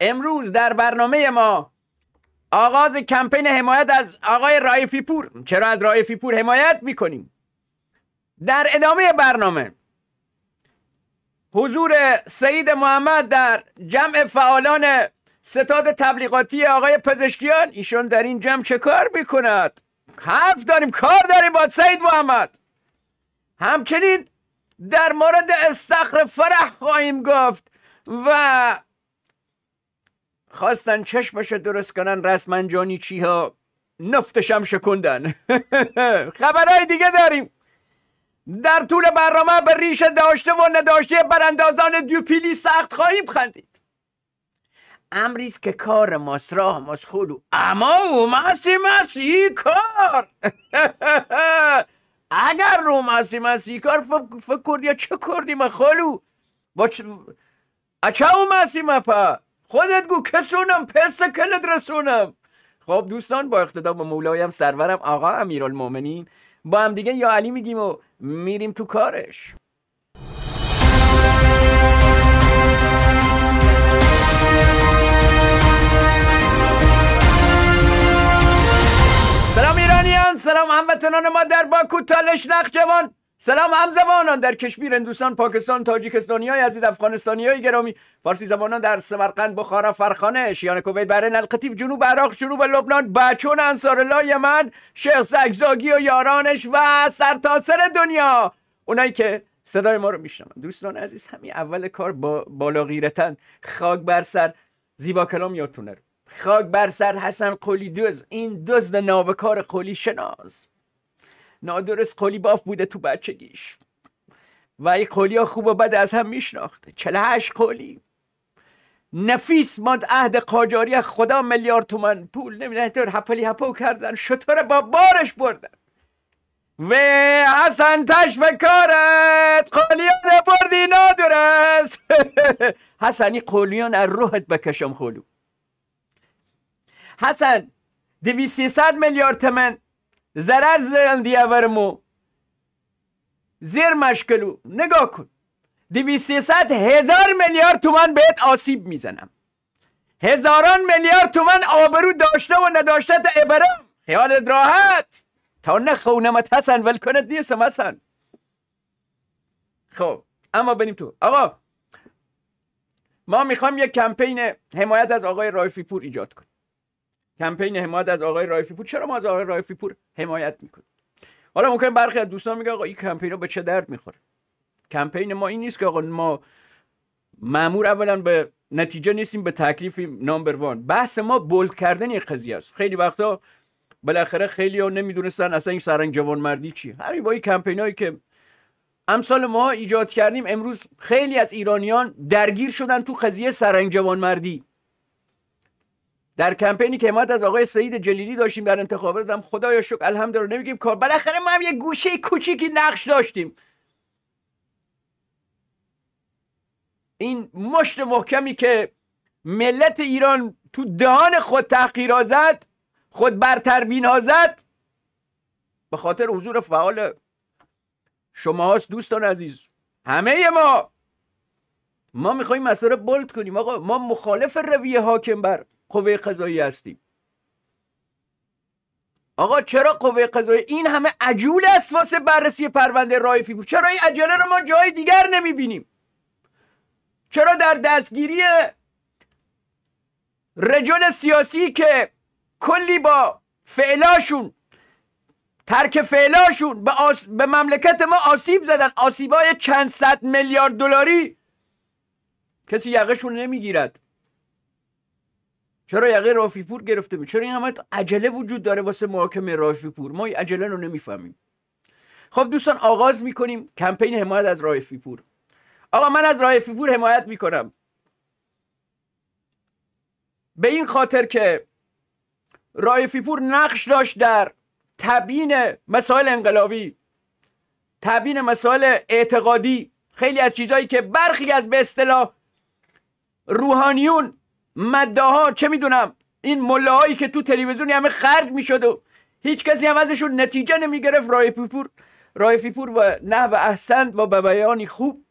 امروز در برنامه ما آغاز کمپین حمایت از آقای رایفی پور چرا از رایفی پور حمایت میکنیم در ادامه برنامه حضور سید محمد در جمع فعالان ستاد تبلیغاتی آقای پزشکیان ایشون در این جمع چه کار میکند حرف داریم کار داریم با سید محمد همچنین در مورد استخر فرح خواهیم گفت و خواستن چشمشو درست کنن رسمن جانی چی ها نفتشم شکندن خبرهای دیگه داریم در طول برنامه به ریش داشته و نداشته براندازان دیوپیلی سخت خواهیم خندید امریز که کار راه ماست خودو اما او مسی مسی کار اگر رو مسی مسی کار فکر کردی چه کردی مخالو با چه اچه و مسی خودت گو کسونم پس کلت رسونم خب دوستان با اقتدا به مولایم سرورم آقا امیرالمومنین با هم دیگه یا علی میگیم و میریم تو کارش سلام ایرانیان سلام هموطنان ما در باکو تالش جوان سلام زبانان در کشمیر هندوستان پاکستان تاجیکستانی های عزیز افغانستانی های گرامی فارسی زبانان در سمرقند بخارا فرخانه شیان کویت برای القطیف جنوب عراق به لبنان بچون انصار الله یمن شیخ زگزاگی و یارانش و سرتاسر دنیا اونایی که صدای ما رو میشنون دوستان عزیز همین اول کار با بالا غیرتن خاک بر سر زیبا کلام یادتونه خاک بر سر حسن قلی دوز این دزد نابکار قلی شناس نادرست قولی باف بوده تو بچگیش و این کلی ها خوب و بد از هم میشناخته هشت کلی نفیس ماند عهد قاجاری خدا میلیارد تومن پول نمیدن اینطور هپلی هپو کردن شطور با بارش بردن و حسن تش به کارت ها بردی نادرست حسنی قولی از روحت بکشم خلو حسن دوی سیصد میلیارد تمن ضرر زدن ورمو زیر مشکلو نگاه کن دیوی ست هزار میلیارد تومن بهت آسیب میزنم هزاران میلیارد تومن آبرو داشته و نداشته تا ابرم خیالت راحت تا نخونمت حسن ولکنت نیستم حسن خب اما بنیم تو آقا ما میخوام یک کمپین حمایت از آقای رایفی پور ایجاد کنیم کمپین حمایت از آقای رایفی پور چرا ما از آقای رایفی پور حمایت میکنیم حالا ممکن برخی از دوستان میگه آقا این کمپین رو به چه درد میخوره کمپین ما این نیست که آقا ما معمور اولا به نتیجه نیستیم به تکلیف نامبر وان بحث ما بولد کردن یه قضیه است خیلی وقتا بالاخره خیلی ها نمیدونستن اصلا این سرنگ جوانمردی چی همین با این کمپین هایی که امسال ما ایجاد کردیم امروز خیلی از ایرانیان درگیر شدن تو قضیه سرنگ مردی. در کمپینی که حمایت از آقای سعید جلیلی داشتیم در انتخابات هم خدایا شکر الحمدلله نمیگیم کار بالاخره ما هم یه گوشه کوچیکی نقش داشتیم این مشت محکمی که ملت ایران تو دهان خود تحقیر آزد خود برتر بینازد به خاطر حضور فعال هست دوستان عزیز همه ما ما میخوایم مسئله بلد کنیم آقا ما مخالف رویه حاکم بر قوه قضایی هستیم آقا چرا قوه قضایی این همه عجول است واسه بررسی پرونده رایفی بود چرا این عجله رو ما جای دیگر نمی بینیم چرا در دستگیری رجل سیاسی که کلی با فعلاشون ترک فعلاشون به, به مملکت ما آسیب زدن آسیبای چند صد میلیارد دلاری کسی یقشون نمیگیرد چرا یقه رافی پور گرفته چرا این همه عجله وجود داره واسه محاکمه رافی پور ما عجله رو نمیفهمیم خب دوستان آغاز میکنیم کمپین حمایت از رافی پور آقا من از رافی پور حمایت میکنم به این خاطر که رایفی پور نقش داشت در تبیین مسائل انقلابی تبیین مسائل اعتقادی خیلی از چیزهایی که برخی از به اصطلاح روحانیون مداها چه میدونم این ملاهایی که تو تلویزیونی همه خرج میشد و هیچ کسی هم ازشون نتیجه نمیگرفت رای فیپور رای فیپور و نه و احسن و ببیانی خوب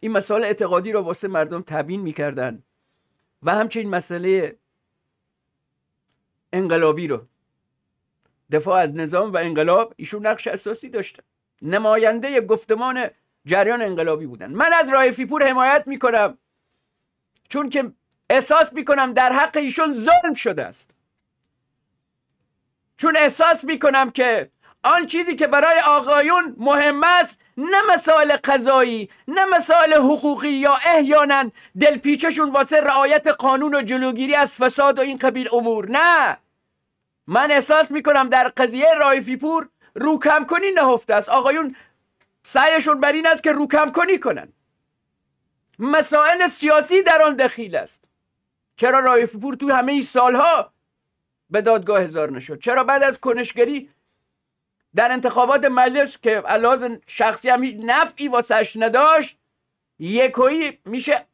این مسئله اعتقادی را واسه مردم تبین میکردن و همچنین مسئله انقلابی رو دفاع از نظام و انقلاب ایشون نقش اساسی داشتن نماینده گفتمان جریان انقلابی بودن من از رای فیپور حمایت میکنم چون که احساس میکنم در حق ایشون ظلم شده است چون احساس میکنم که آن چیزی که برای آقایون مهم است نه مسائل قضایی نه مسائل حقوقی یا احیانا دلپیچشون واسه رعایت قانون و جلوگیری از فساد و این قبیل امور نه من احساس میکنم در قضیه رایفی پور روکم کنی نهفته است آقایون سعیشون بر این است که روکم کنی کنن مسائل سیاسی در آن دخیل است چرا رایف پور تو همه این سالها به دادگاه هزار نشد چرا بعد از کنشگری در انتخابات مجلس که الهاز شخصی هم هیچ نفعی واسش نداشت یکویی میشه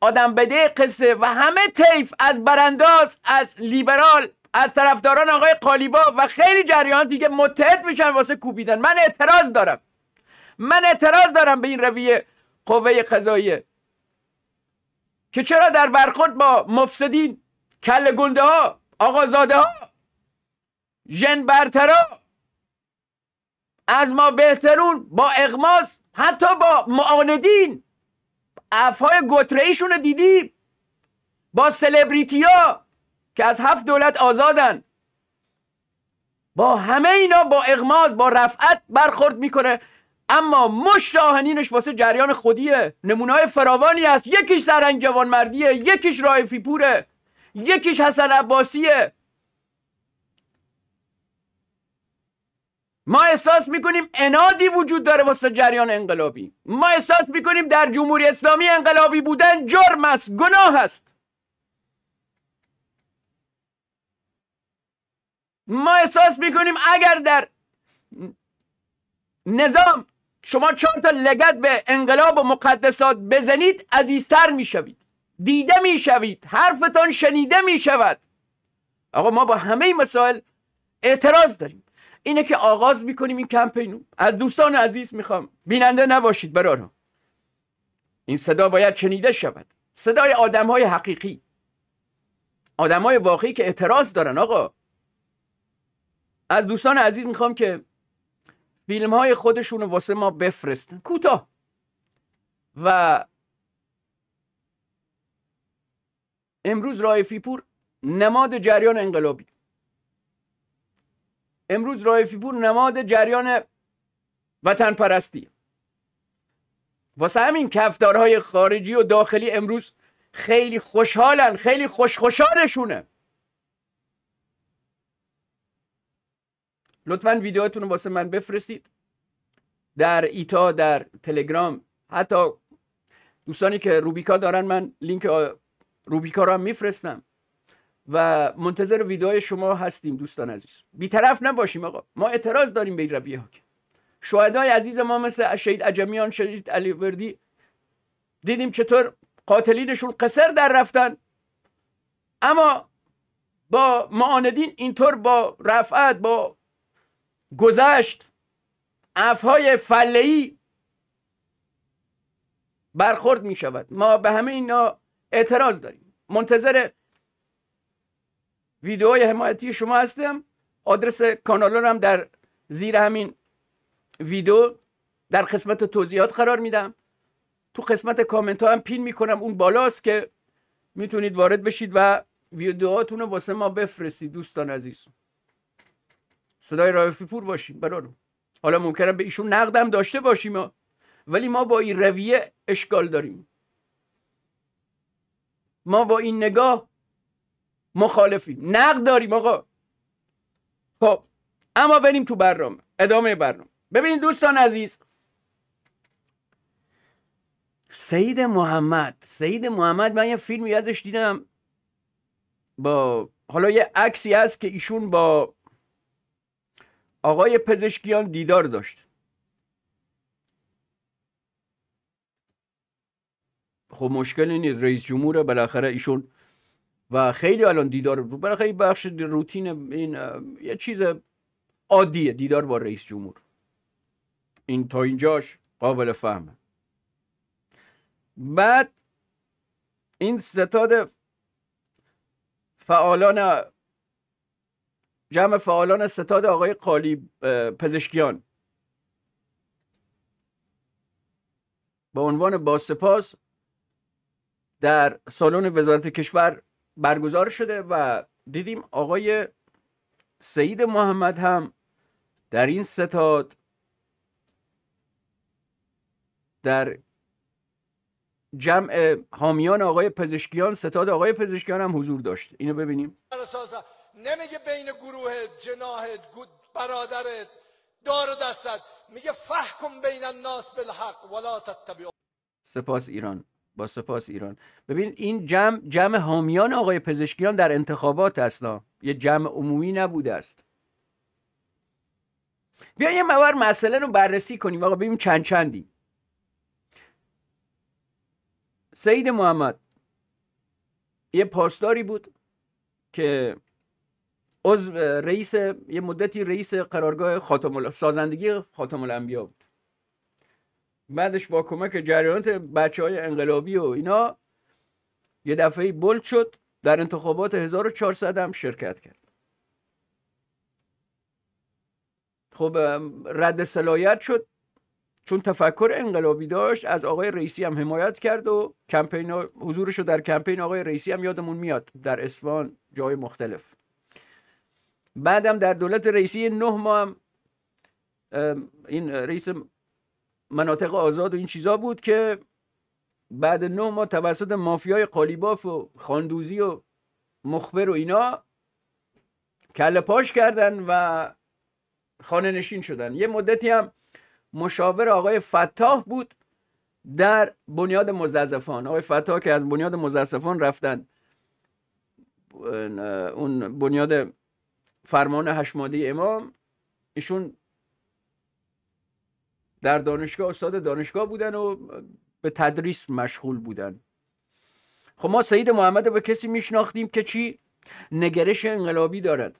آدم بده قصه و همه طیف از برانداز از لیبرال از طرفداران آقای قالیبا و خیلی جریان دیگه متحد میشن واسه کوبیدن من اعتراض دارم من اعتراض دارم به این رویه قوه قضاییه که چرا در برخورد با مفسدین کل گنده ها زاده ها ژن برترا از ما بهترون با اغماز، حتی با معاندین افهای گتره ایشون دیدیم با ها که از هفت دولت آزادن با همه اینا با اغماز با رفعت برخورد میکنه اما مشت آهنینش واسه جریان خودیه نمونه فراوانی است یکیش سرنگ جوانمردیه یکیش رایفی پوره یکیش حسن عباسیه ما احساس میکنیم انادی وجود داره واسه جریان انقلابی ما احساس میکنیم در جمهوری اسلامی انقلابی بودن جرم است گناه است ما احساس میکنیم اگر در نظام شما چهار تا لگت به انقلاب و مقدسات بزنید عزیزتر میشوید دیده میشوید حرفتان شنیده می شود آقا ما با همه مسائل اعتراض داریم اینه که آغاز میکنیم این کمپینو از دوستان عزیز میخوام بیننده نباشید برارم این صدا باید شنیده شود صدای آدم های حقیقی آدم های واقعی که اعتراض دارن آقا از دوستان عزیز میخوام که فیلم های خودشون واسه ما بفرستن کوتاه و امروز رای پور نماد جریان انقلابی امروز رای پور نماد جریان وطن پرستی واسه همین کفتارهای خارجی و داخلی امروز خیلی خوشحالن خیلی خوشخوشانشونه لطفا ویدیوهاتون رو واسه من بفرستید در ایتا در تلگرام حتی دوستانی که روبیکا دارن من لینک روبیکا رو هم میفرستم و منتظر ویدیوهای شما هستیم دوستان عزیز بیطرف نباشیم آقا ما اعتراض داریم به این رویه ها شهدای عزیز ما مثل شهید عجمیان شهید علی وردی دیدیم چطور قاتلینشون قصر در رفتن اما با معاندین اینطور با رفعت با گذشت افهای فلهی برخورد می شود ما به همه اینا اعتراض داریم منتظر ویدیوهای حمایتی شما هستم آدرس کانال رو هم در زیر همین ویدیو در قسمت توضیحات قرار میدم تو قسمت کامنت ها هم پین میکنم اون بالاست که میتونید وارد بشید و ویدیوهاتون رو واسه ما بفرستید دوستان عزیز صدای رایفی پور باشیم برادرم بله، بله. حالا ممکنه به ایشون نقدم داشته باشیم ولی ما با این رویه اشکال داریم ما با این نگاه مخالفیم نقد داریم آقا خب اما بریم تو برنامه ادامه برنامه ببینید دوستان عزیز سید محمد سید محمد من یه فیلمی ازش دیدم با حالا یه عکسی هست که ایشون با آقای پزشکیان دیدار داشت خب مشکل نیست رئیس جمهور بالاخره ایشون و خیلی الان دیدار بالاخره بخش روتین این یه چیز عادیه دیدار با رئیس جمهور این تا اینجاش قابل فهمه بعد این ستاد فعالان جمع فعالان ستاد آقای قالی پزشکیان به عنوان باسپاس در سالن وزارت کشور برگزار شده و دیدیم آقای سعید محمد هم در این ستاد در جمع حامیان آقای پزشکیان ستاد آقای پزشکیان هم حضور داشت اینو ببینیم نمیگه گروهت جناهت برادرت دار دستت میگه فحکم بین الناس بالحق ولا سپاس ایران با سپاس ایران ببین این جمع جمع حامیان آقای پزشکیان در انتخابات اصلا یه جمع عمومی نبوده است بیا یه مسئله رو بررسی کنیم آقا ببینیم چند چندی سید محمد یه پاسداری بود که عضو رئیس یه مدتی رئیس قرارگاه خاتم سازندگی خاتم الانبیا بود بعدش با کمک جریانات بچه های انقلابی و اینا یه دفعه بلد شد در انتخابات 1400 هم شرکت کرد خب رد صلاحیت شد چون تفکر انقلابی داشت از آقای رئیسی هم حمایت کرد و کمپین حضورش رو در کمپین آقای رئیسی هم یادمون میاد در اسفان جای مختلف بعدم در دولت رئیسی نه ماه هم این رئیس مناطق آزاد و این چیزا بود که بعد نه ماه توسط مافیای قالیباف و خاندوزی و مخبر و اینا کل پاش کردن و خانه نشین شدن یه مدتی هم مشاور آقای فتاح بود در بنیاد مزعزفان. آقای فتاح که از بنیاد مزعزفان رفتن اون بنیاد فرمان هشماده امام ایشون در دانشگاه استاد دانشگاه بودن و به تدریس مشغول بودن خب ما سید محمد به کسی میشناختیم که چی نگرش انقلابی دارد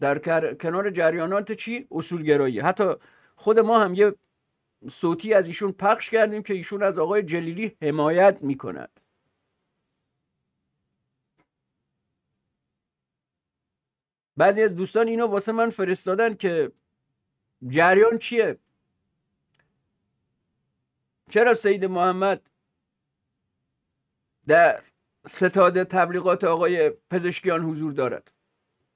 در کنار جریانات چی اصولگرایی حتی خود ما هم یه صوتی از ایشون پخش کردیم که ایشون از آقای جلیلی حمایت میکنند بعضی از دوستان اینو واسه من فرستادن که جریان چیه چرا سید محمد در ستاد تبلیغات آقای پزشکیان حضور دارد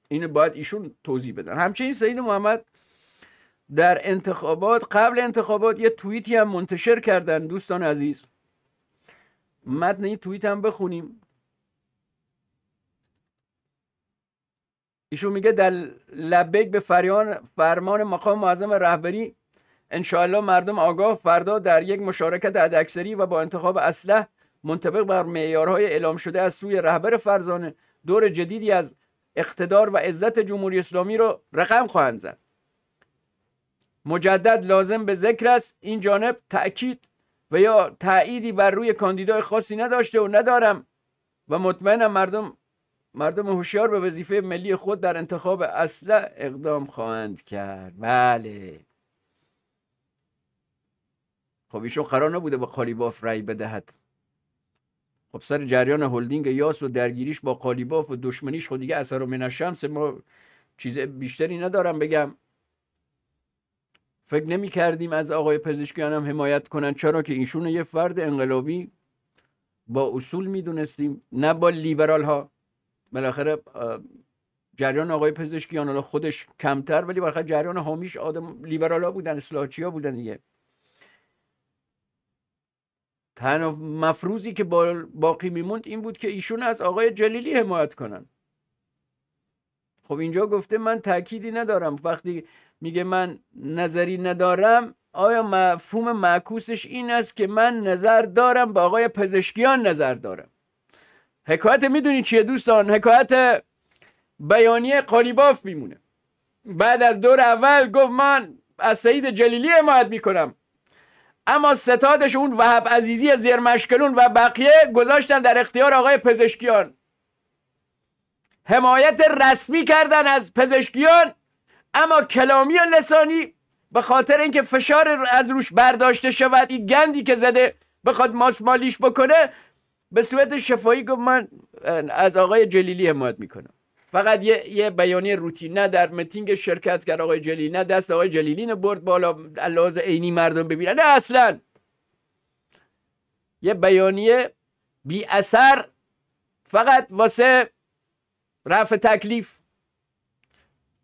اینو باید ایشون توضیح بدن همچنین سید محمد در انتخابات قبل انتخابات یه توییتی هم منتشر کردن دوستان عزیز متن این توییت هم بخونیم ایشون میگه در لبک به فریان فرمان مقام معظم رهبری انشاءالله مردم آگاه فردا در یک مشارکت عدکسری و با انتخاب اسلحه منطبق بر معیارهای اعلام شده از سوی رهبر فرزانه دور جدیدی از اقتدار و عزت جمهوری اسلامی را رقم خواهند زد مجدد لازم به ذکر است این جانب تأکید و یا تأییدی بر روی کاندیدای خاصی نداشته و ندارم و مطمئنم مردم مردم هوشیار به وظیفه ملی خود در انتخاب اصله اقدام خواهند کرد بله خب ایشون قرار نبوده با قالیباف رأی بدهد خب سر جریان هلدینگ یاس و درگیریش با قالیباف و دشمنیش خود دیگه اثر و من سه ما چیز بیشتری ندارم بگم فکر نمی کردیم از آقای پزشکیانم هم حمایت کنن چرا که ایشون یه فرد انقلابی با اصول میدونستیم نه با لیبرال ها بالاخره جریان آقای پزشکیان حالا خودش کمتر ولی بالاخره جریان حامیش آدم لیبرالا بودن ها بودن دیگه تنها مفروضی که باقی میموند این بود که ایشون از آقای جلیلی حمایت کنن خب اینجا گفته من تأکیدی ندارم وقتی میگه من نظری ندارم آیا مفهوم معکوسش این است که من نظر دارم به آقای پزشکیان نظر دارم حکایت میدونی چیه دوستان حکایت بیانیه قالیباف میمونه بعد از دور اول گفت من از سعید جلیلی حمایت میکنم اما ستادش اون وهب عزیزی از مشکلون و بقیه گذاشتن در اختیار آقای پزشکیان حمایت رسمی کردن از پزشکیان اما کلامی و لسانی به خاطر اینکه فشار از روش برداشته شود این گندی که زده بخواد ماسمالیش بکنه به صورت شفایی گفت من از آقای جلیلی حمایت میکنم فقط یه, یه بیانیه روتین نه در متینگ شرکت کرد آقای جلیلی نه دست آقای جلیلی نه برد بالا لحاظ عینی مردم ببینن نه اصلا یه بیانیه بی اثر فقط واسه رفع تکلیف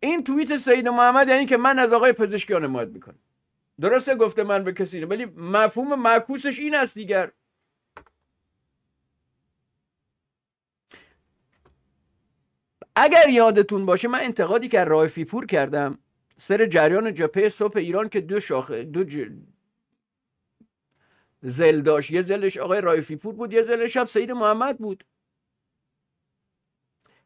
این توییت سید محمد یعنی که من از آقای پزشکیان حمایت میکنم درسته گفته من به کسی ولی مفهوم معکوسش این است دیگر اگر یادتون باشه من انتقادی که رایفی پور کردم سر جریان جپه صبح ایران که دو شاخه دو ج... زل داشت یه زلش آقای رایفی پور بود یه زلش هم سید محمد بود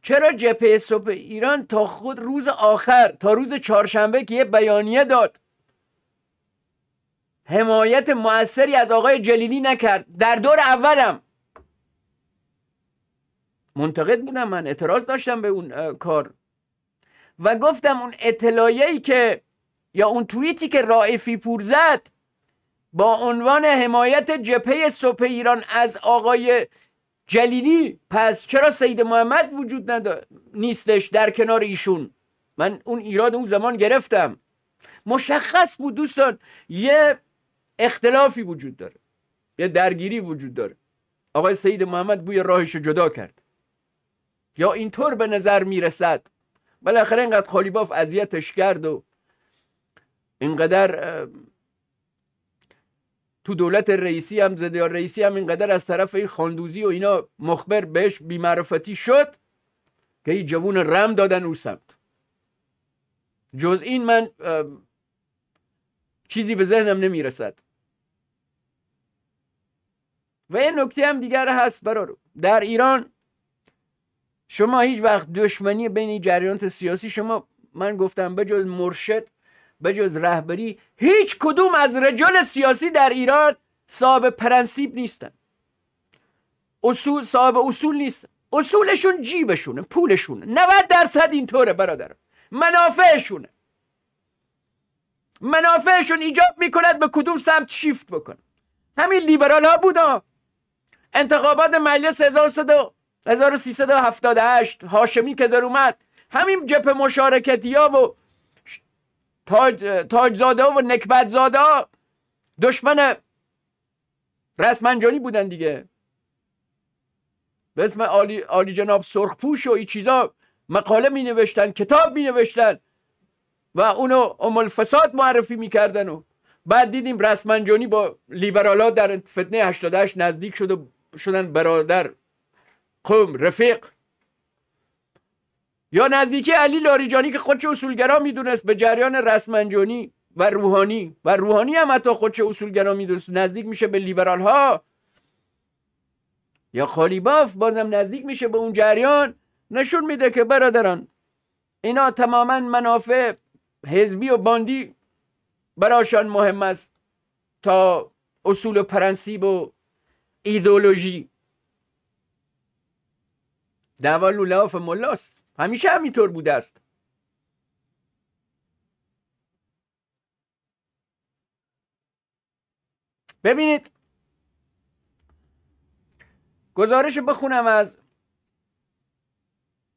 چرا جپه صبح ایران تا خود روز آخر تا روز چهارشنبه که یه بیانیه داد حمایت موثری از آقای جلیلی نکرد در دور اولم منتقد بودم من اعتراض داشتم به اون کار و گفتم اون ای که یا اون توییتی که رائفی پور زد با عنوان حمایت جپه صبح ایران از آقای جلیلی پس چرا سید محمد وجود نداره نیستش در کنار ایشون من اون ایراد اون زمان گرفتم مشخص بود دوستان یه اختلافی وجود داره یه درگیری وجود داره آقای سید محمد بوی راهش جدا کرد یا اینطور به نظر میرسد بالاخره اینقدر خالیباف اذیتش کرد و اینقدر تو دولت رئیسی هم زدیار رئیسی هم اینقدر از طرف این خاندوزی و اینا مخبر بهش بیمعرفتی شد که این جوون رم دادن او سمت جز این من چیزی به ذهنم نمیرسد و یه نکته هم دیگر هست برارو در ایران شما هیچ وقت دشمنی بین جریانات سیاسی شما من گفتم بجز مرشد بجز رهبری هیچ کدوم از رجال سیاسی در ایران صاحب پرنسیب نیستن اصول صاحب اصول نیست اصولشون جیبشونه پولشونه 90 درصد اینطوره برادرم منافعشونه منافعشون ایجاب میکند به کدوم سمت شیفت بکنه همین لیبرال ها بودن انتخابات مجلس 1300 1378 هاشمی که در اومد همین جپ مشارکتی ها و تاج، تاجزاده ها و نکبتزاده ها دشمن رسمنجانی بودن دیگه به اسم آلی, جناب سرخپوش و این چیزا مقاله می نوشتن کتاب می نوشتن و اونو ام الفساد معرفی میکردن و بعد دیدیم رسمنجانی با لیبرالات در فتنه 88 نزدیک شد و شدن برادر قوم رفیق یا نزدیکی علی لاریجانی که خودش اصولگرا میدونست به جریان رسمنجانی و روحانی و روحانی هم حتی خودش اصولگرا میدونست نزدیک میشه به لیبرال ها یا خالیباف بازم نزدیک میشه به اون جریان نشون میده که برادران اینا تماما منافع حزبی و باندی براشان مهم است تا اصول و پرنسیب و ایدولوژی دعوا لولاف ملاست همیشه همینطور بوده است ببینید گزارش بخونم از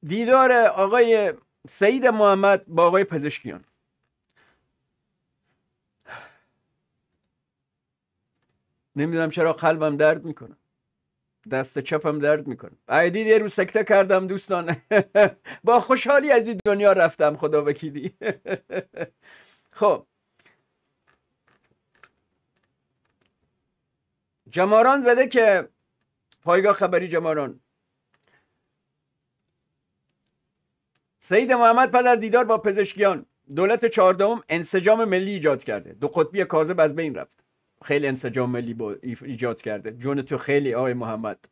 دیدار آقای سعید محمد با آقای پزشکیان نمیدونم چرا قلبم درد میکنه دست چپم درد میکنه عیدی یه رو سکته کردم دوستان با خوشحالی از این دنیا رفتم خدا وکیلی خب جماران زده که پایگاه خبری جماران سید محمد پس از دیدار با پزشکیان دولت چهاردهم انسجام ملی ایجاد کرده دو قطبی کاذب از بین رفت خیلی انسجام ملی ایجاد کرده جون تو خیلی آقای محمد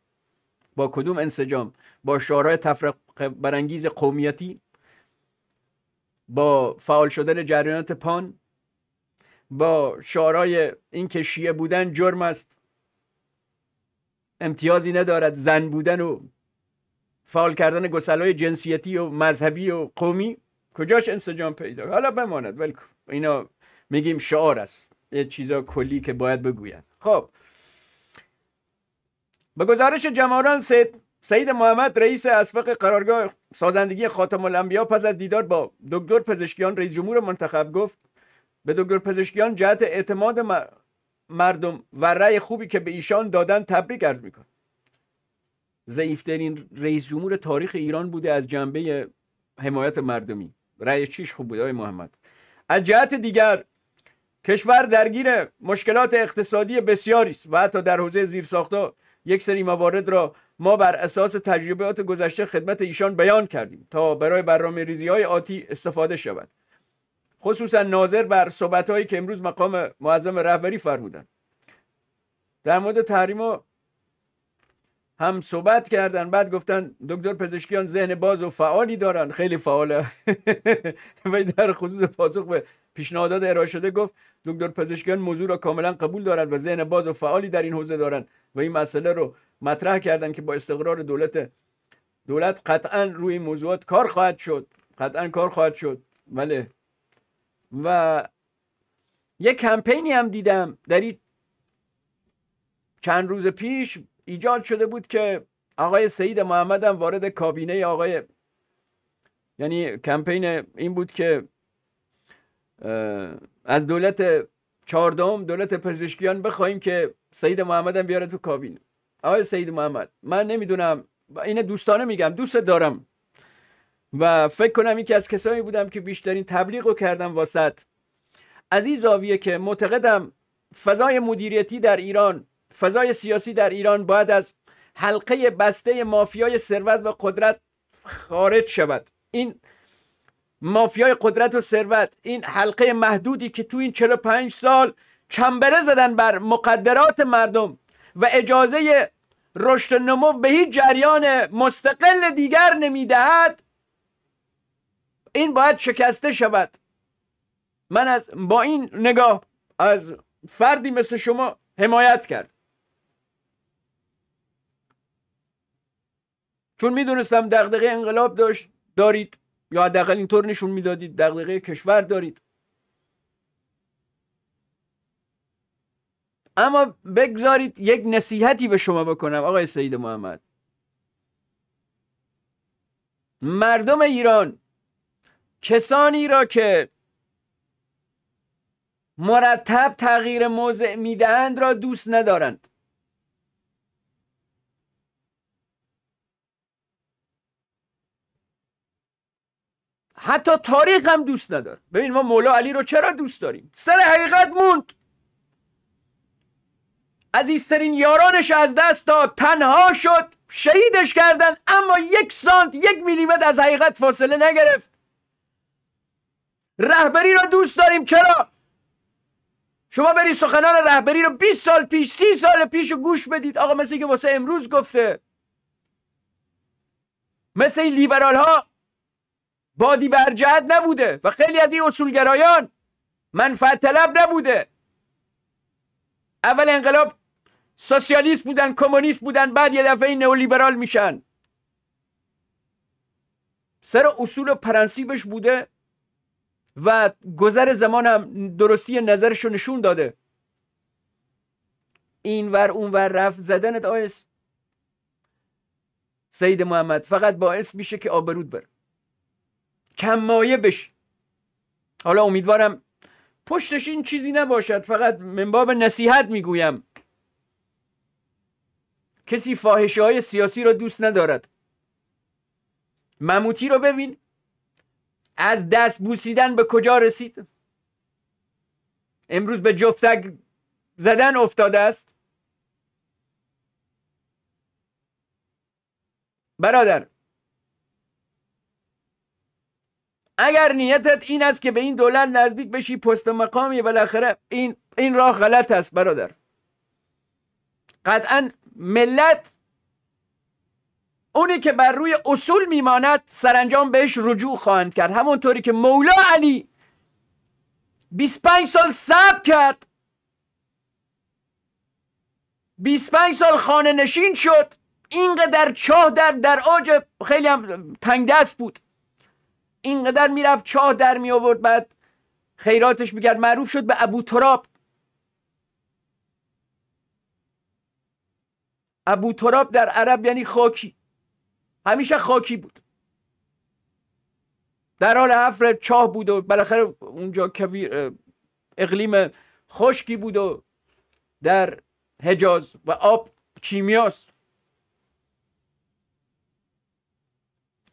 با کدوم انسجام با شعارهای تفرق برانگیز قومیتی با فعال شدن جریانات پان با شعارهای که شیعه بودن جرم است امتیازی ندارد زن بودن و فعال کردن گسلهای جنسیتی و مذهبی و قومی کجاش انسجام پیدا حالا بماند ولی اینا میگیم شعار است چیزا کلی که باید بگویند خب به گزارش جماران سید محمد رئیس اسبق قرارگاه سازندگی خاتم الانبیا پس از دیدار با دکتر پزشکیان رئیس جمهور منتخب گفت به دکتر پزشکیان جهت اعتماد مردم و رأی خوبی که به ایشان دادن تبریک عرض میکن. ضعیفترین رئیس جمهور تاریخ ایران بوده از جنبه حمایت مردمی رأی چیش خوب بوده آقای محمد از جهت دیگر کشور درگیر مشکلات اقتصادی بسیاری است و حتی در حوزه زیرساختها یک سری موارد را ما بر اساس تجربیات گذشته خدمت ایشان بیان کردیم تا برای برنامه ریزی های آتی استفاده شود خصوصا ناظر بر صحبت هایی که امروز مقام معظم رهبری فرمودند در مورد تحریم هم صحبت کردن بعد گفتن دکتر پزشکیان ذهن باز و فعالی دارن خیلی فعاله و در خصوص پاسخ به پیشنهادات ارائه شده گفت دکتر پزشکیان موضوع را کاملا قبول دارند و ذهن باز و فعالی در این حوزه دارند و این مسئله رو مطرح کردند که با استقرار دولت دولت قطعا روی این موضوعات کار خواهد شد قطعا کار خواهد شد بله و یک کمپینی هم دیدم در این چند روز پیش ایجاد شده بود که آقای سعید محمد هم وارد کابینه آقای یعنی کمپین این بود که از دولت چهاردهم دولت پزشکیان بخوایم که سعید محمد هم بیاره تو کابینه آقای سعید محمد من نمیدونم اینه دوستانه میگم دوست دارم و فکر کنم یکی از کسایی بودم که بیشترین تبلیغ رو کردم واسط از این زاویه که معتقدم فضای مدیریتی در ایران فضای سیاسی در ایران باید از حلقه بسته مافیای ثروت و قدرت خارج شود این مافیای قدرت و ثروت این حلقه محدودی که تو این 45 سال چنبره زدن بر مقدرات مردم و اجازه رشد نمو به هیچ جریان مستقل دیگر نمیدهد این باید شکسته شود من از با این نگاه از فردی مثل شما حمایت کرد چون میدونستم دغدغه انقلاب داشت دارید یا حداقل اینطور نشون میدادید دغدغه کشور دارید اما بگذارید یک نصیحتی به شما بکنم آقای سید محمد مردم ایران کسانی را که مرتب تغییر موضع میدهند را دوست ندارند حتی تاریخ هم دوست نداره ببین ما مولا علی رو چرا دوست داریم سر حقیقت موند عزیزترین یارانش از دست داد تنها شد شهیدش کردن اما یک سانت یک میلیمتر از حقیقت فاصله نگرفت رهبری رو دوست داریم چرا شما برید سخنان رهبری رو 20 سال پیش 30 سال پیش گوش بدید آقا مثل که واسه امروز گفته مثل لیبرال ها بادی جهت نبوده و خیلی از این اصولگرایان منفعت طلب نبوده اول انقلاب سوسیالیست بودن کمونیست بودن بعد یه دفعه نئولیبرال میشن سر اصول و پرنسیبش بوده و گذر زمان هم درستی نظرش رو نشون داده این ور اون ور رفت زدنت آیس سید محمد فقط باعث میشه که آبرود بره کم مایه بشی حالا امیدوارم پشتش این چیزی نباشد فقط منباب نصیحت میگویم کسی فاهشه های سیاسی را دوست ندارد مموتی رو ببین از دست بوسیدن به کجا رسید امروز به جفتک زدن افتاده است برادر اگر نیتت این است که به این دولت نزدیک بشی پست مقامی بالاخره این این راه غلط است برادر قطعا ملت اونی که بر روی اصول میماند سرانجام بهش رجوع خواهند کرد همونطوری که مولا علی 25 سال صبر کرد 25 سال خانه نشین شد اینقدر چاه در در آج خیلی هم تنگ دست بود اینقدر میرفت چاه در می آورد بعد خیراتش میگرد معروف شد به ابو تراب ابو تراب در عرب یعنی خاکی همیشه خاکی بود در حال حفر چاه بود و بالاخره اونجا اقلیم خشکی بود و در حجاز و آب کیمیاست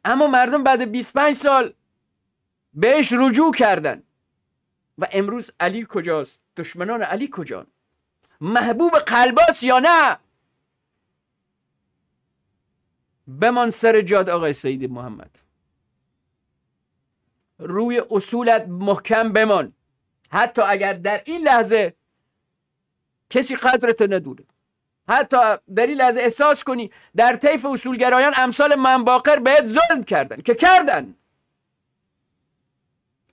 اما مردم بعد 25 سال بهش رجوع کردن و امروز علی کجاست دشمنان علی کجان محبوب قلباس یا نه بمان سر جاد آقای سید محمد روی اصولت محکم بمان حتی اگر در این لحظه کسی قدرت ندونه حتی در این لحظه احساس کنی در طیف اصولگرایان امثال منباقر بهت ظلم کردن که کردن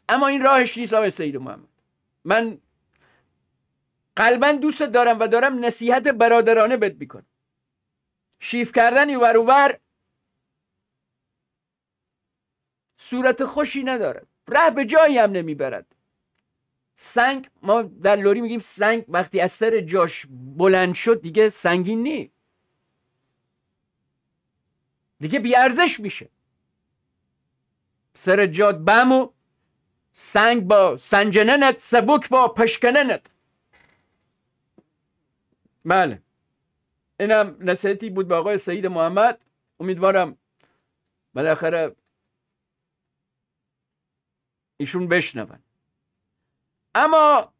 اما این راهش نیست آقای سید محمد من قلبا دوست دارم و دارم نصیحت برادرانه بد میکنم شیف کردن و ور صورت خوشی ندارد ره به جایی هم نمیبرد سنگ ما در لوری میگیم سنگ وقتی از سر جاش بلند شد دیگه سنگین نی دیگه بیارزش میشه سر جاد بم و سنگ با سنجننت سبوک با پشکننت بله اینم نصیحتی بود به آقای سعید محمد امیدوارم بالاخره ایشون بشنون اما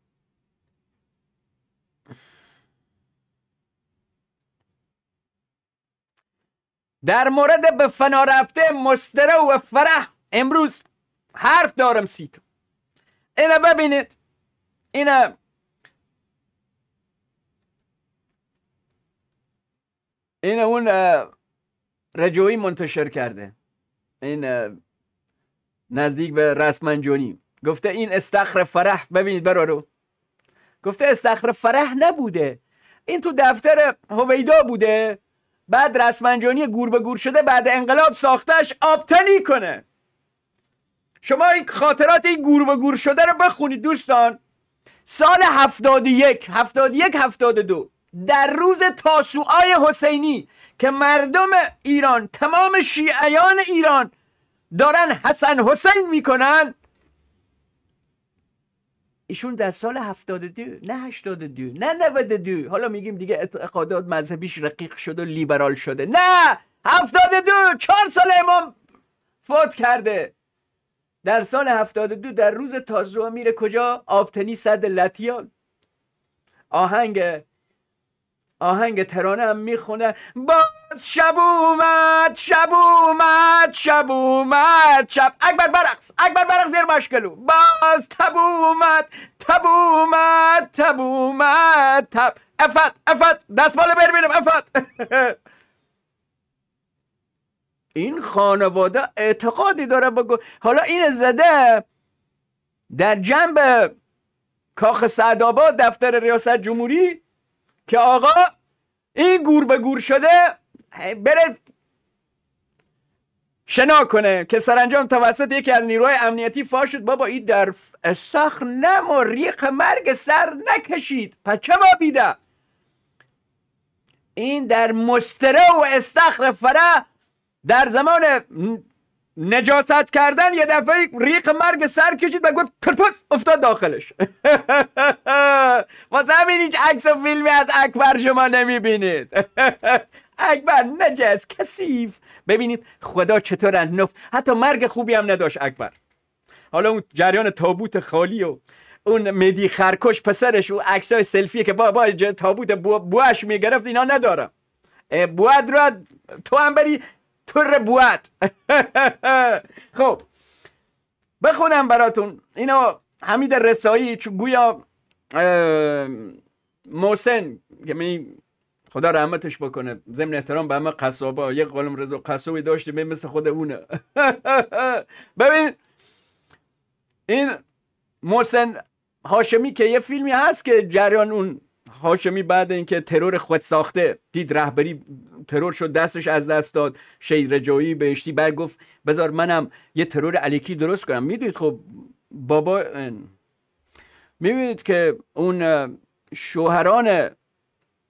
در مورد به فنا رفته مستره و فرح امروز حرف دارم سیتم اینه ببینید اینا این اون رجوی منتشر کرده این نزدیک به رسمنجونی گفته این استخر فرح ببینید برارو گفته استخر فرح نبوده این تو دفتر هویدا بوده بعد رسمنجانی گور به گور شده بعد انقلاب ساختش آبتنی کنه شما این خاطرات این گور و گور شده رو بخونید دوستان سال 71 71 72 در روز تاسوعای حسینی که مردم ایران تمام شیعیان ایران دارن حسن حسین میکنن ایشون در سال 72 نه 82 نه 92 حالا میگیم دیگه اعتقادات مذهبیش رقیق شده و لیبرال شده نه 72 چهار سال امام فوت کرده در سال 72 در روز تازرو میره کجا آبتنی صد لطیان آهنگ آهنگ ترانه هم میخونه باز شب اومد شب اومد شب اومد شب اکبر برقص اکبر برقص زیر مشکلو باز تب اومد تب اومد تب اومد تب افت افت دستمال بر افت این خانواده اعتقادی داره بگو حالا این زده در جنب کاخ سعدآباد دفتر ریاست جمهوری که آقا این گور به گور شده بره شنا کنه که سرانجام توسط یکی از نیروهای امنیتی فاش شد بابا این در استخ نم و ریق مرگ سر نکشید پچه ما بیده این در مستره و استخر فره در زمان نجاست کردن یه دفعه ریق مرگ سر کشید و گفت کرپس افتاد داخلش واسه همین هیچ عکس و فیلمی از اکبر شما نمیبینید اکبر نجس کسیف ببینید خدا چطور از حتی مرگ خوبی هم نداشت اکبر حالا اون جریان تابوت خالی و اون مدی خرکش پسرش او های سلفیه که با با تابوت بواش میگرفت اینا ندارم بود رو تو هم بری تو ربوت خب بخونم براتون اینو حمید رسایی چون گویا محسن که می خدا رحمتش بکنه ضمن احترام به همه قصابا یک قلم رضا قصابی داشته به مثل خود اونه ببین این محسن هاشمی که یه فیلمی هست که جریان اون هاشمی بعد اینکه ترور خود ساخته دید رهبری ترور شد دستش از دست داد شید رجایی بهشتی بعد گفت بذار منم یه ترور علیکی درست کنم میدونید خب بابا میبینید که اون شوهران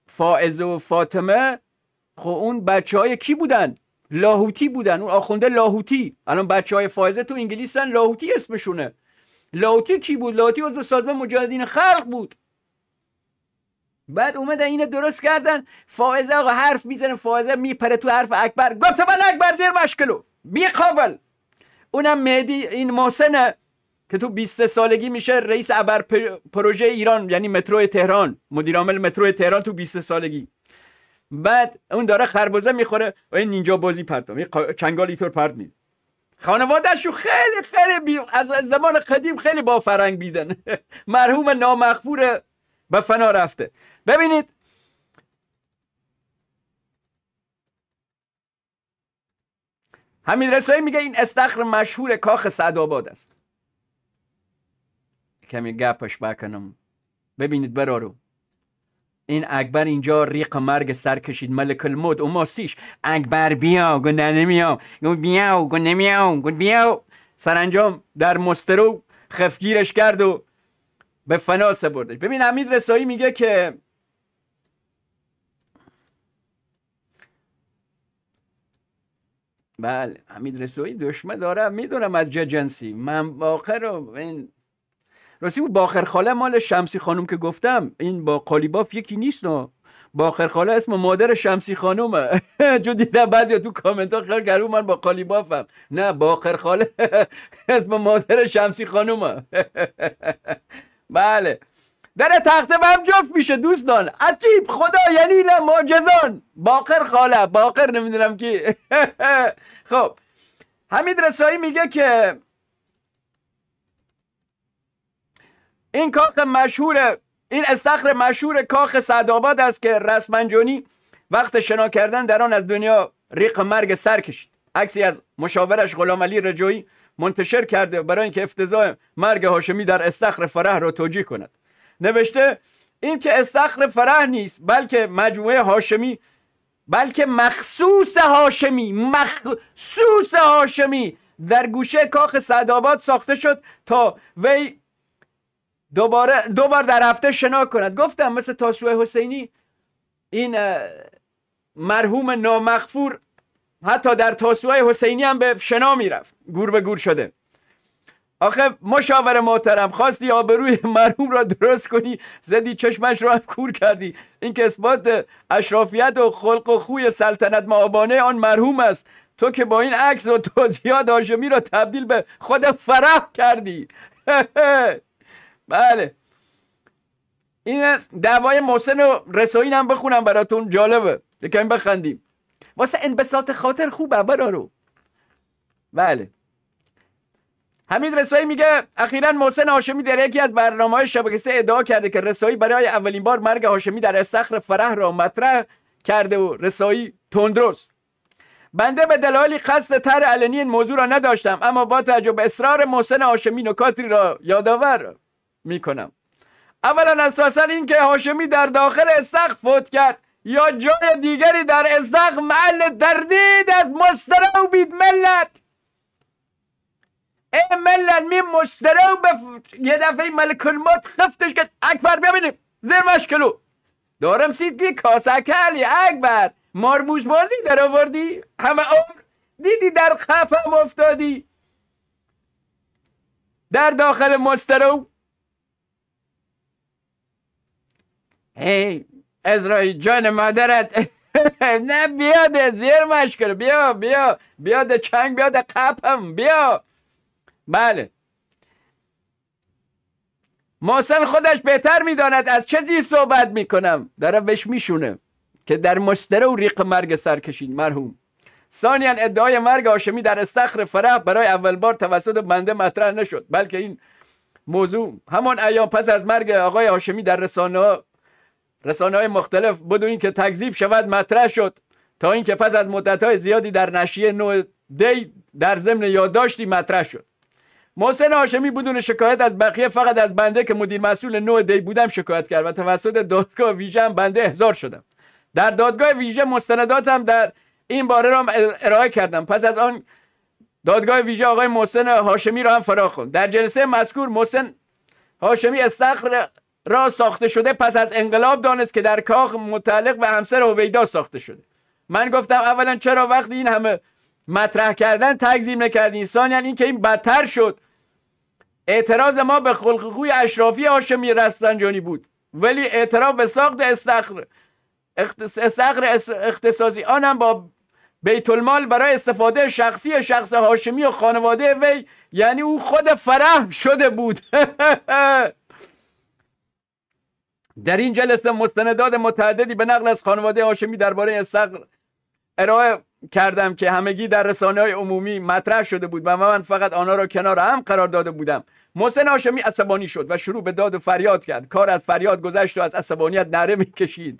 فائزه و فاطمه خب اون بچه های کی بودن لاهوتی بودن اون آخونده لاهوتی الان بچه های فائزه تو انگلیسن لاهوتی اسمشونه لاهوتی کی بود لاهوتی از سازمان مجاهدین خلق بود بعد اومدن اینو درست کردن فائزه آقا حرف میزنه فائزه میپره تو حرف اکبر گفت من اکبر زیر مشکلو بی قابل اونم مهدی این محسن که تو 23 سالگی میشه رئیس ابر پروژه ایران یعنی مترو تهران مدیر عامل مترو تهران تو 23 سالگی بعد اون داره خربزه میخوره و این نینجا بازی پردم چنگالی چنگال پرت میده خانوادهشو خیلی خیلی بی... از زمان قدیم خیلی با فرنگ بیدن مرحوم نامغفور به فنا رفته ببینید حمید رسایی میگه این استخر مشهور کاخ سعدآباد است کمی گپش بکنم ببینید برارو این اکبر اینجا ریق مرگ سر کشید ملک و ماسیش اکبر بیا گو نمیام گو بیا گو نمیام گو بیا سرانجام در مسترو خفگیرش کرد و به فنا سپردش ببین حمید رسایی میگه که بله حمید رسویی دشمه داره میدونم از جه جنسی من باقر این راستی باقر خاله مال شمسی خانم که گفتم این با قالیباف یکی نیست نه باقر خاله اسم مادر شمسی خانومه جو دیدم بعضی تو کامنت ها خیلی من با قالیبافم نه باقر خاله اسم مادر شمسی خانومه بله در تخته بم جفت میشه دوستان عجیب خدا یعنی معجزان باقر خاله باقر نمیدونم کی خب حمید رسایی میگه که این کاخ مشهور این استخر مشهور کاخ سعدآباد است که رسمنجانی وقت شنا کردن در آن از دنیا ریق مرگ سر کشید عکسی از مشاورش غلامعلی رجایی منتشر کرده برای اینکه افتضاح مرگ هاشمی در استخر فرح را توجیه کند نوشته این که استخر فرح نیست بلکه مجموعه هاشمی بلکه مخصوص هاشمی مخصوص هاشمی در گوشه کاخ سعدآباد ساخته شد تا وی دوباره دو بار در هفته شنا کند گفتم مثل تاسوع حسینی این مرحوم نامغفور حتی در تاسوع حسینی هم به شنا میرفت گور به گور شده آخه مشاور محترم خواستی آبروی مرحوم را درست کنی زدی چشمش را هم کور کردی این که اثبات اشرافیت و خلق و خوی سلطنت معابانه آن مرحوم است تو که با این عکس و توضیحات آشمی را تبدیل به خود فرح کردی بله این دعوای محسن و رسایین هم بخونم براتون جالبه یکم بخندیم واسه انبساط خاطر خوبه برارو رو بله حمید رسایی میگه اخیرا محسن هاشمی در یکی از برنامه های شبکه سه ادعا کرده که رسایی برای اولین بار مرگ هاشمی در استخر فرح را مطرح کرده و رسایی تندرست بنده به دلایلی قصد تر علنی این موضوع را نداشتم اما با تعجب به اصرار محسن هاشمی نکاتی را یادآور میکنم اولا اساسا اینکه هاشمی در داخل استخر فوت کرد یا جای دیگری در استخر محل دردید از بید ملت ای ملن می مشتره و یه دفعه ملک الموت خفتش کرد اکبر ببینیم زیر مشکلو دارم سید بی کاسکه اکبر مارموش بازی در آوردی همه عمر دیدی در خفم افتادی در داخل مسترو ای ازرای جان مادرت نه بیاد زیر مشکل بیا بیا بیا چنگ بیا ده قپم بیا بله محسن خودش بهتر میداند از چه چیزی صحبت میکنم داره بهش میشونه که در مستره و ریق مرگ سر کشید مرحوم ثانیا ادعای مرگ هاشمی در استخر فرح برای اول بار توسط بنده مطرح نشد بلکه این موضوع همان ایام پس از مرگ آقای آشمی در رسانه ها رسانه های مختلف بدون اینکه تکذیب شود مطرح شد تا اینکه پس از مدت های زیادی در نشیه نو دی در ضمن یادداشتی مطرح شد محسن هاشمی بدون شکایت از بقیه فقط از بنده که مدیر مسئول نوع دی بودم شکایت کرد و توسط دادگاه ویژه هم بنده احضار شدم در دادگاه ویژه مستنداتم در این باره را ارائه کردم پس از آن دادگاه ویژه آقای محسن هاشمی را هم فرا در جلسه مذکور محسن هاشمی استخر را ساخته شده پس از انقلاب دانست که در کاخ متعلق به همسر هویدا ساخته شده من گفتم اولا چرا وقتی این همه مطرح کردن تگزیم نکردین ثانیا اینکه این بدتر شد اعتراض ما به خلق خوی اشرافی هاشمی رفسنجانی بود ولی اعتراف به ساخت استخر استخر اختصاصی آنم با بیت المال برای استفاده شخصی شخص هاشمی و خانواده وی یعنی او خود فرح شده بود در این جلسه مستندات متعددی به نقل از خانواده هاشمی درباره استخر ارائه کردم که همگی در رسانه های عمومی مطرح شده بود و من فقط آنها را کنار هم قرار داده بودم محسن هاشمی عصبانی شد و شروع به داد و فریاد کرد کار از فریاد گذشت و از عصبانیت نره میکشید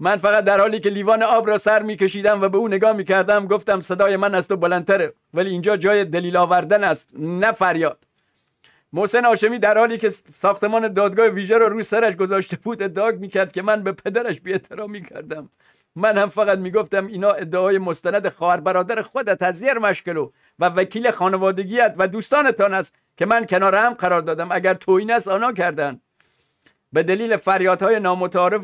من فقط در حالی که لیوان آب را سر میکشیدم و به او نگاه میکردم گفتم صدای من از تو بلندتره ولی اینجا جای دلیل آوردن است نه فریاد محسن هاشمی در حالی که ساختمان دادگاه ویژه را رو روی سرش گذاشته بود ادعا میکرد که من به پدرش بیاحترامی کردم من هم فقط میگفتم اینا ادعای مستند خواهر برادر خودت از زیر مشکلو و وکیل خانوادگیت و دوستانتان است که من کنار هم قرار دادم اگر توی است آنها کردند به دلیل فریادهای نامتعارف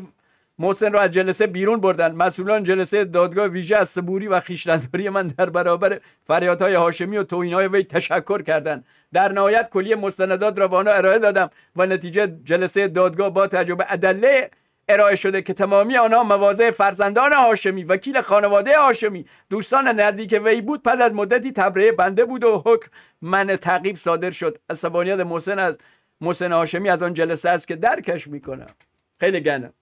محسن را از جلسه بیرون بردن مسئولان جلسه دادگاه ویژه از صبوری و خیشنداری من در برابر فریادهای هاشمی و های وی تشکر کردند در نهایت کلی مستندات را به آنها ارائه دادم و نتیجه جلسه دادگاه با تجربه ادله ارائه شده که تمامی آنها مواضع فرزندان هاشمی وکیل خانواده هاشمی دوستان نزدیک وی بود پس از مدتی تبرئه بنده بود و حکم من تعقیب صادر شد عصبانیت محسن از محسن هاشمی از آن جلسه است که درکش میکنم خیلی گنم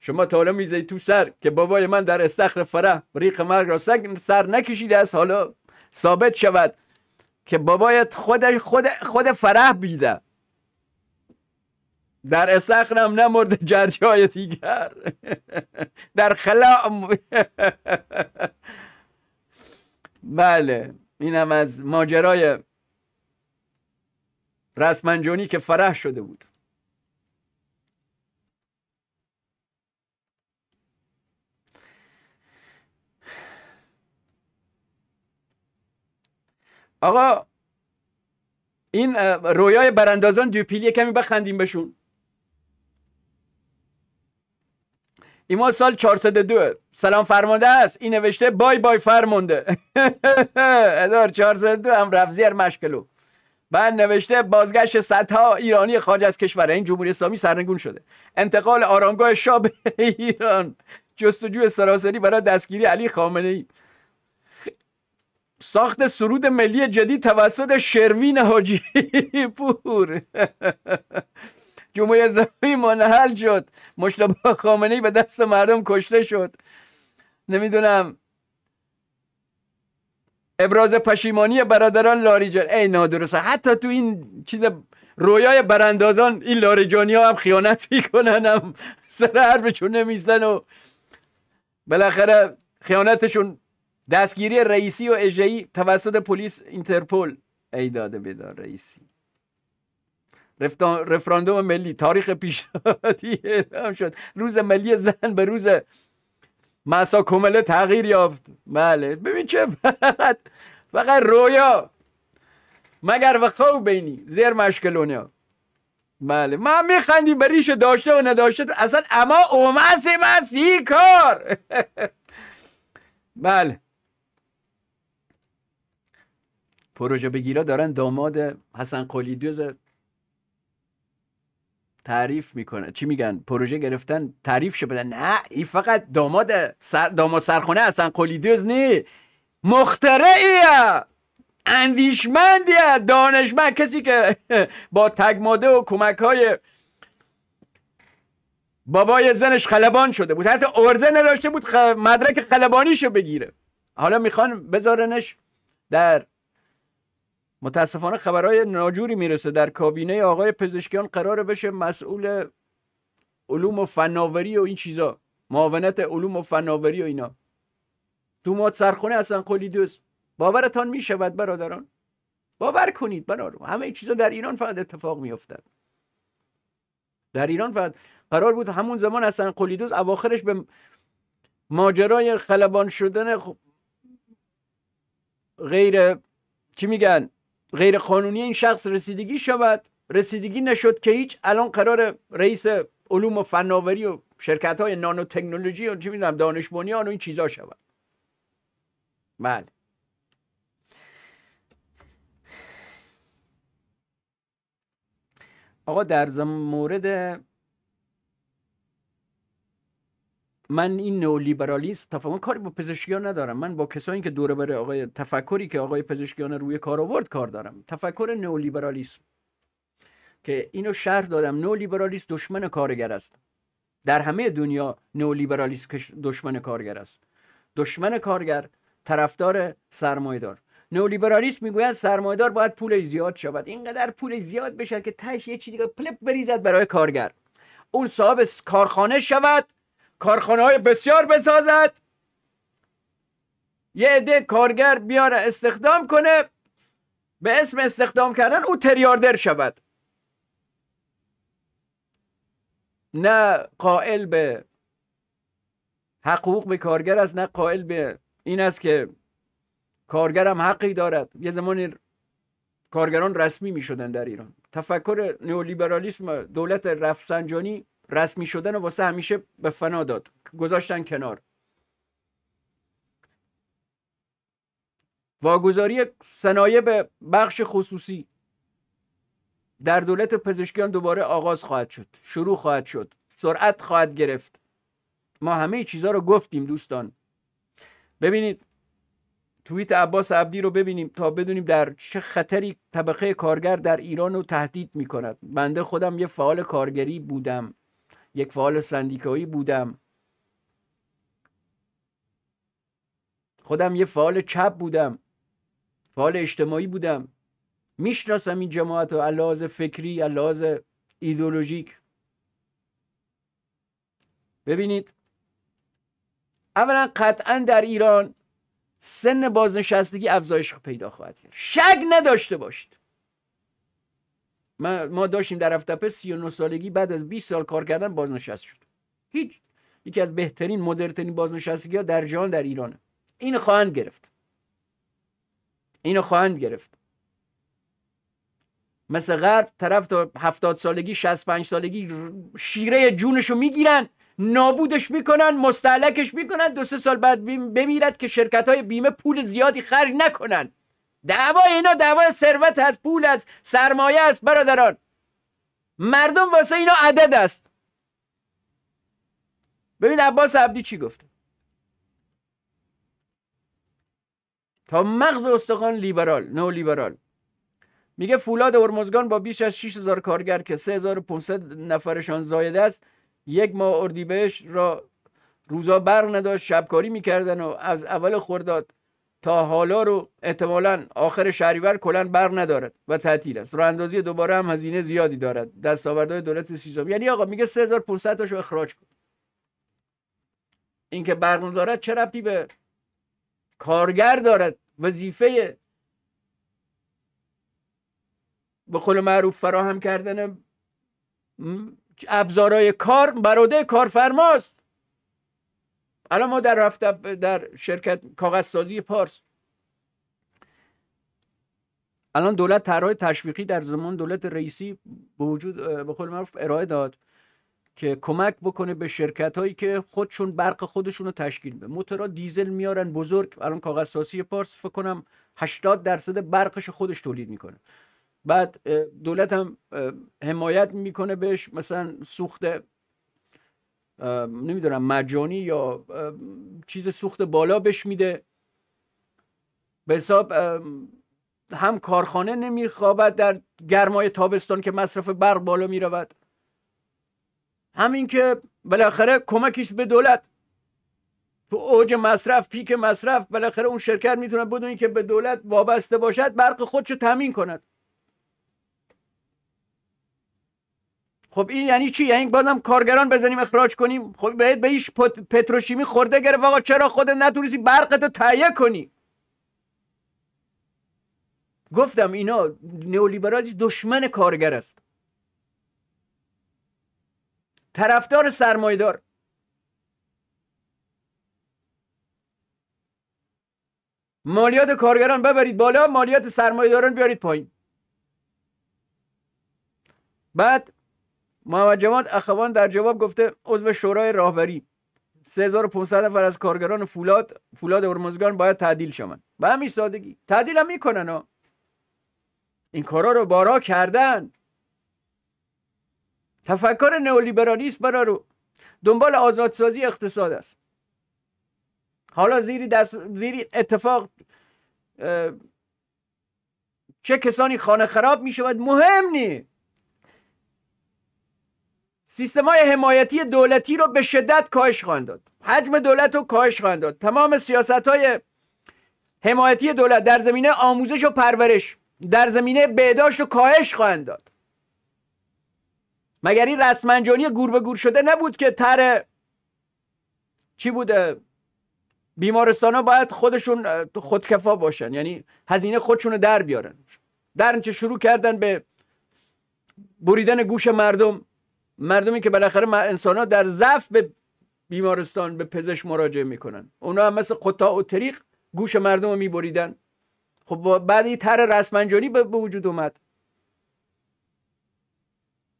شما تا حالا تو سر که بابای من در استخر فرح ریق مرگ را سر نکشیده است حالا ثابت شود که بابایت خود خود خود فرح بیده در استخرم نمرد جرجای دیگر در خلا بله اینم از ماجرای رسمنجونی که فرح شده بود آقا این رویای براندازان که کمی بخندیم بشون ایما سال 402 سلام فرمانده است این نوشته بای بای فرمانده ادار 402 هم هر مشکلو بعد نوشته بازگشت صدها ایرانی خارج از کشور این جمهوری اسلامی سرنگون شده انتقال آرامگاه شاه به ایران جستجوی سراسری برای دستگیری علی خامنه ای ساخت سرود ملی جدید توسط شروین حاجی پور جمهوری اسلامی منحل شد مشتبه خامنهی به دست مردم کشته شد نمیدونم ابراز پشیمانی برادران لاریجان ای نادرسته حتی تو این چیز رویای براندازان این لاریجانی ها هم خیانت میکنن هم سر حرفشون نمیزدن و بالاخره خیانتشون دستگیری رئیسی و اجرایی توسط پلیس اینترپل ای داده بیدار رئیسی رفراندوم ملی تاریخ پیشنهادی اعلام شد روز ملی زن به روز مسا کمله تغییر یافت بله ببین چه فقط فقط رویا مگر و خوب بینی زیر مشکلونیا بله ما میخندی بریش داشته و نداشته اصلا اما اومس مسی کار بله پروژه بگیرا دارن داماد حسن دوزد تعریف میکنه چی میگن پروژه گرفتن تعریف شده نه این فقط داماد سر داماد سرخونه اصلا قلیدوز نی مخترعیه اندیشمندیه دانشمند کسی که با تگماده و کمک های بابای زنش خلبان شده بود حتی ارزه نداشته بود مدرک خلبانیشو بگیره حالا میخوان بذارنش در متاسفانه خبرهای ناجوری میرسه در کابینه آقای پزشکیان قرار بشه مسئول علوم و فناوری و این چیزا معاونت علوم و فناوری و اینا تو ما سرخونه اصلا دوست باورتان میشود برادران باور کنید برادران همه چیزا در ایران فقط اتفاق میافتد در ایران فقط قرار بود همون زمان اصلا قلیدوس اواخرش به ماجرای خلبان شدن غیر چی میگن غیر قانونی این شخص رسیدگی شود رسیدگی نشد که هیچ الان قرار رئیس علوم و فناوری و شرکت های نانو تکنولوژی و چه میدونم دانش بنیان و این چیزا شود بله آقا در مورد من این نئولیبرالیسم تفاهم کاری با پزشکیان ندارم من با کسانی که دوره بر آقای تفکری که آقای پزشکیان روی کار آورد کار دارم تفکر نئولیبرالیسم که اینو شرح دادم نئولیبرالیسم دشمن کارگر است در همه دنیا نئولیبرالیسم دشمن کارگر است دشمن کارگر طرفدار سرمایدار نئولیبرالیسم میگوید سرمایدار باید پول زیاد شود اینقدر پول زیاد بشه که تش یه چیزی پلپ بریزد برای کارگر اون صاحب کارخانه شود کارخانه های بسیار بسازد یه عده کارگر بیاره استخدام کنه به اسم استخدام کردن او تریاردر شود نه قائل به حقوق به کارگر است نه قائل به این است که کارگر هم حقی دارد یه زمانی کارگران رسمی می شدن در ایران تفکر نیولیبرالیسم دولت رفسنجانی رسمی شدن و واسه همیشه به فنا داد گذاشتن کنار واگذاری صنایع به بخش خصوصی در دولت پزشکیان دوباره آغاز خواهد شد شروع خواهد شد سرعت خواهد گرفت ما همه چیزها رو گفتیم دوستان ببینید توییت عباس عبدی رو ببینیم تا بدونیم در چه خطری طبقه کارگر در ایران رو تهدید میکند بنده خودم یه فعال کارگری بودم یک فعال سندیکایی بودم خودم یه فعال چپ بودم فعال اجتماعی بودم میشناسم این جماعت رو لحاظ فکری لحاظ ایدولوژیک ببینید اولا قطعا در ایران سن بازنشستگی افزایش پیدا خواهد کرد شک نداشته باشید ما داشتیم در افتپه 39 سالگی بعد از 20 سال کار کردن بازنشست شد هیچ یکی از بهترین مدرترین بازنشستگی ها در جهان در ایرانه اینو خواهند گرفت اینو خواهند گرفت مثل غرب طرف تا هفتاد سالگی 65 سالگی شیره جونشو میگیرن نابودش میکنن مستعلکش میکنن دو سه سال بعد بمیرد که شرکت های بیمه پول زیادی خرج نکنن دعوا اینا دعوا ثروت است پول است سرمایه است برادران مردم واسه اینا عدد است ببین عباس عبدی چی گفت تا مغز استخوان لیبرال نو لیبرال میگه فولاد ارمزگان با بیش از 6000 کارگر که 3500 نفرشان زاید است یک ماه اردیبهش را روزا برق نداشت شبکاری میکردن و از اول خورداد تا حالا رو احتمالا آخر شهریور کلا برق ندارد و تعطیل است راه دوباره هم هزینه زیادی دارد دستاوردهای دولت سیزدهم یعنی آقا میگه 3500 تاشو اخراج کن اینکه برق ندارد چه ربطی به کارگر دارد وظیفه به قول معروف فراهم کردن ابزارهای کار براده کارفرماست الان ما در رفته در شرکت سازی پارس الان دولت طرح تشویقی در زمان دولت رئیسی به وجود به خود معروف ارائه داد که کمک بکنه به شرکت هایی که خودشون برق خودشون رو تشکیل بده موتورا دیزل میارن بزرگ الان سازی پارس فکر کنم 80 درصد برقش خودش تولید میکنه بعد دولت هم حمایت میکنه بهش مثلا سوخت نمیدونم مجانی یا چیز سوخت بالا بهش میده به حساب هم کارخانه نمیخوابد در گرمای تابستان که مصرف برق بالا میرود همین که بالاخره کمکیش به دولت تو اوج مصرف پیک مصرف بالاخره اون شرکت میتونه بدون که به دولت وابسته باشد برق خودشو تامین کند خب این یعنی چی یعنی بازم کارگران بزنیم اخراج کنیم خب باید به ایش پتروشیمی خورده گرفت آقا چرا خودت نتونستی برقت رو تهیه کنی گفتم اینا نئولیبرالیسم دشمن کارگر است طرفدار سرمایدار مالیات کارگران ببرید بالا مالیات سرمایداران بیارید پایین بعد محمد جواد اخوان در جواب گفته عضو شورای راهبری 3500 نفر از کارگران فولاد فولاد هرمزگان باید تعدیل شوند به همین سادگی تعدیل هم میکنن ها این کارا رو بارا کردن تفکر نئولیبرالیست برا رو دنبال آزادسازی اقتصاد است حالا زیر, دست، زیر اتفاق چه کسانی خانه خراب می مهم نیست سیستم های حمایتی دولتی رو به شدت کاهش خواهند داد حجم دولت رو کاهش خواهند داد تمام سیاست های حمایتی دولت در زمینه آموزش و پرورش در زمینه بهداشت و کاهش خواهند داد مگر این رسمنجانی گور به گور شده نبود که تر چی بوده بیمارستان ها باید خودشون خودکفا باشن یعنی هزینه خودشون رو در بیارن در چه شروع کردن به بریدن گوش مردم مردمی که بالاخره انسان ها در ضعف به بیمارستان به پزشک مراجعه میکنن اونا هم مثل قطاع و طریق گوش مردم رو میبریدن خب بعد این تر رسمنجانی به وجود اومد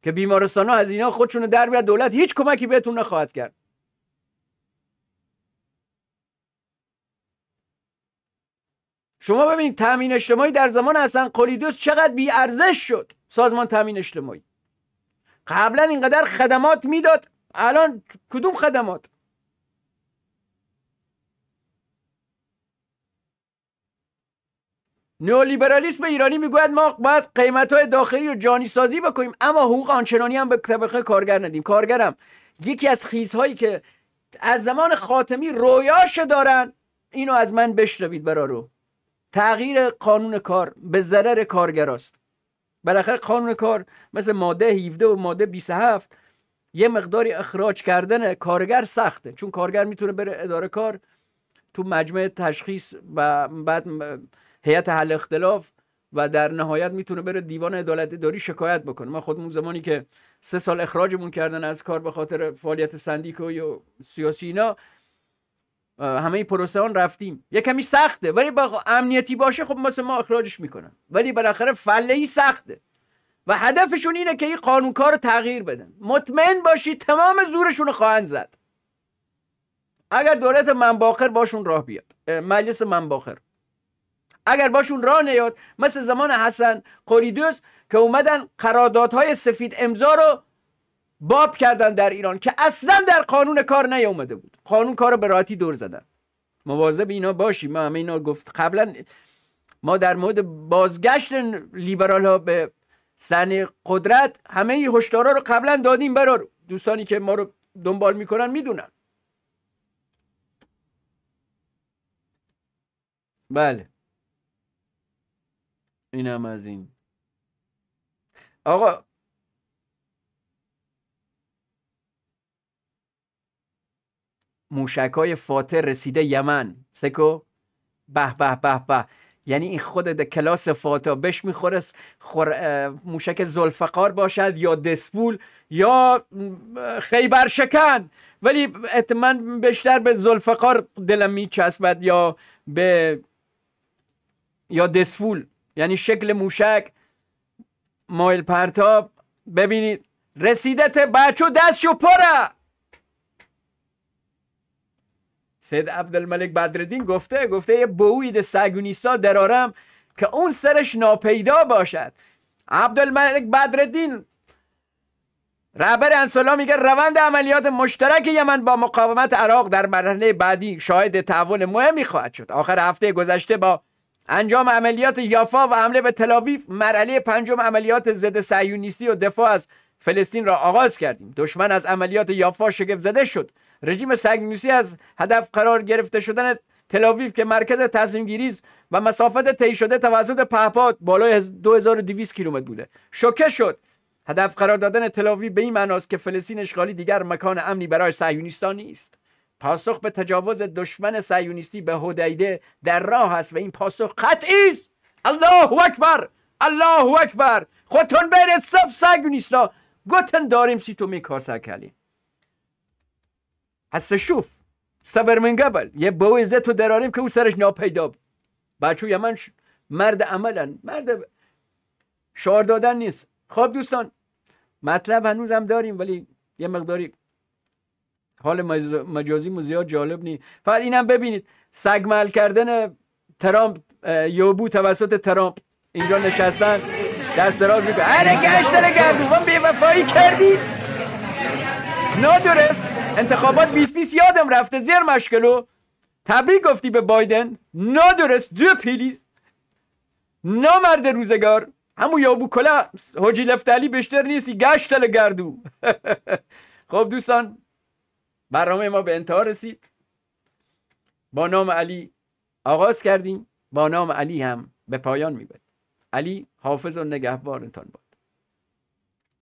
که بیمارستان ها از اینا خودشون در بیاد دولت هیچ کمکی بهتون نخواهد کرد شما ببینید تامین اجتماعی در زمان حسن قلیدوس چقدر بی ارزش شد سازمان تامین اجتماعی قبلا اینقدر خدمات میداد الان کدوم خدمات نئولیبرالیسم ایرانی میگوید ما باید قیمت های داخلی رو جانی سازی بکنیم اما حقوق آنچنانی هم به طبقه کارگر ندیم کارگرم یکی از خیزهایی که از زمان خاتمی رویاش دارن اینو از من بشنوید برا رو تغییر قانون کار به ضرر کارگراست بالاخره قانون کار مثل ماده 17 و ماده 27 یه مقداری اخراج کردن کارگر سخته چون کارگر میتونه بره اداره کار تو مجمع تشخیص و بعد هیئت حل اختلاف و در نهایت میتونه بره دیوان عدالت اداری شکایت بکنه ما خودمون زمانی که سه سال اخراجمون کردن از کار به خاطر فعالیت سندیکوی و سیاسی اینا همه پروسه آن رفتیم یه کمی سخته ولی با امنیتی باشه خب مثل ما اخراجش میکنن ولی بالاخره فله ای سخته و هدفشون اینه که این قانونکار رو تغییر بدن مطمئن باشید تمام زورشون رو خواهند زد اگر دولت منباخر باشون راه بیاد مجلس منباخر اگر باشون راه نیاد مثل زمان حسن قریدوس که اومدن قراردادهای سفید امضا رو باب کردن در ایران که اصلا در قانون کار نیومده بود قانون کار رو به راحتی دور زدن مواظب اینا باشیم ما همه اینا گفت قبلا ما در مورد بازگشت لیبرال ها به سن قدرت همه هشدارا رو قبلا دادیم برا دوستانی که ما رو دنبال میکنن میدونن بله اینم از این آقا های فاتح رسیده یمن سکو به به به به یعنی این خود کلاس فاتا بش میخورست خور... موشک زلفقار باشد یا دسپول یا خیبر شکن ولی اتمن بیشتر به زلفقار دلم میچسبد یا به یا دسپول یعنی شکل موشک مایل پرتاب ببینید رسیدت بچو دستشو پره سید عبدالملک بدردین گفته گفته یه بوید سگونیستا درارم که اون سرش ناپیدا باشد عبدالملک بدردین رهبر انسولا میگه روند عملیات مشترک یمن با مقاومت عراق در مرحله بعدی شاهد تحول مهمی خواهد شد آخر هفته گذشته با انجام عملیات یافا و حمله به تلاویف مرحله پنجم عملیات ضد صهیونیستی و دفاع از فلسطین را آغاز کردیم دشمن از عملیات یافا شگفت زده شد رژیم سگنوسی از هدف قرار گرفته شدن تلاویف که مرکز تصمیم است و مسافت طی شده توسط پهپاد بالای 2200 کیلومتر بوده شوکه شد هدف قرار دادن تلاویف به این معناست که فلسطین اشغالی دیگر مکان امنی برای صهیونیستان نیست پاسخ به تجاوز دشمن صهیونیستی به هدیده در راه است و این پاسخ قطعی است الله اکبر الله اکبر خودتون برید صف صهیونیستا داریم سی تو می کاسه کلی حس شوف صبر من قبل یه بوی زتو دراریم که او سرش ناپیدا بود بچو یمن ش... مرد عملن مرد شعار دادن نیست خب دوستان مطلب هنوز هم داریم ولی یه مقداری حال مجازی مو زیاد جالب نیست فقط اینم ببینید سگمل کردن ترامپ یوبو توسط ترامپ اینجا نشستن دست دراز میکنه هره گشتر گردون وفایی کردی نادرست انتخابات 2020 یادم رفته زیر مشکلو تبریک گفتی به بایدن نادرست دو پیلیز نامرد روزگار همو یابو کلا لفت علی بیشتر نیستی گشتل گردو خب دوستان برنامه ما به انتها رسید با نام علی آغاز کردیم با نام علی هم به پایان میبریم علی حافظ و نگهبارتان باد